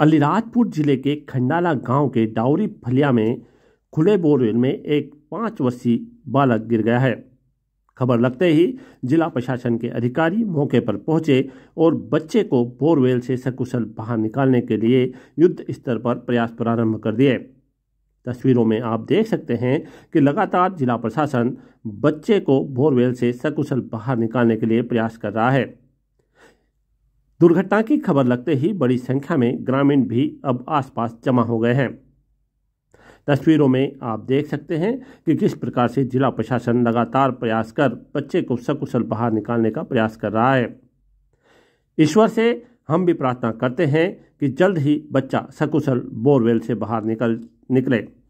अलीराजपुर जिले के खंडाला गांव के डाउरी फलिया में खुले बोरवेल में एक पाँच वर्षीय बालक गिर गया है खबर लगते ही जिला प्रशासन के अधिकारी मौके पर पहुंचे और बच्चे को बोरवेल से सकुशल बाहर निकालने के लिए युद्ध स्तर पर प्रयास प्रारंभ कर दिए तस्वीरों में आप देख सकते हैं कि लगातार जिला प्रशासन बच्चे को बोरवेल से सकुशल बाहर निकालने के लिए प्रयास कर रहा है दुर्घटना की खबर लगते ही बड़ी संख्या में ग्रामीण भी अब आसपास जमा हो गए हैं तस्वीरों में आप देख सकते हैं कि किस प्रकार से जिला प्रशासन लगातार प्रयास कर बच्चे को सकुशल बाहर निकालने का प्रयास कर रहा है ईश्वर से हम भी प्रार्थना करते हैं कि जल्द ही बच्चा सकुशल बोरवेल से बाहर निकल निकले